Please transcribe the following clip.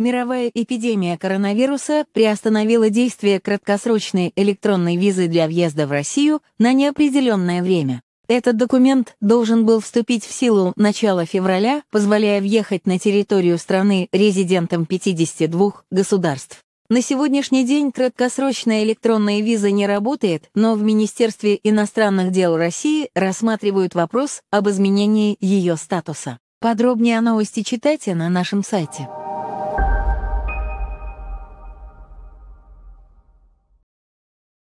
Мировая эпидемия коронавируса приостановила действие краткосрочной электронной визы для въезда в Россию на неопределенное время. Этот документ должен был вступить в силу начала февраля, позволяя въехать на территорию страны резидентам 52 государств. На сегодняшний день краткосрочная электронная виза не работает, но в Министерстве иностранных дел России рассматривают вопрос об изменении ее статуса. Подробнее о новости читайте на нашем сайте.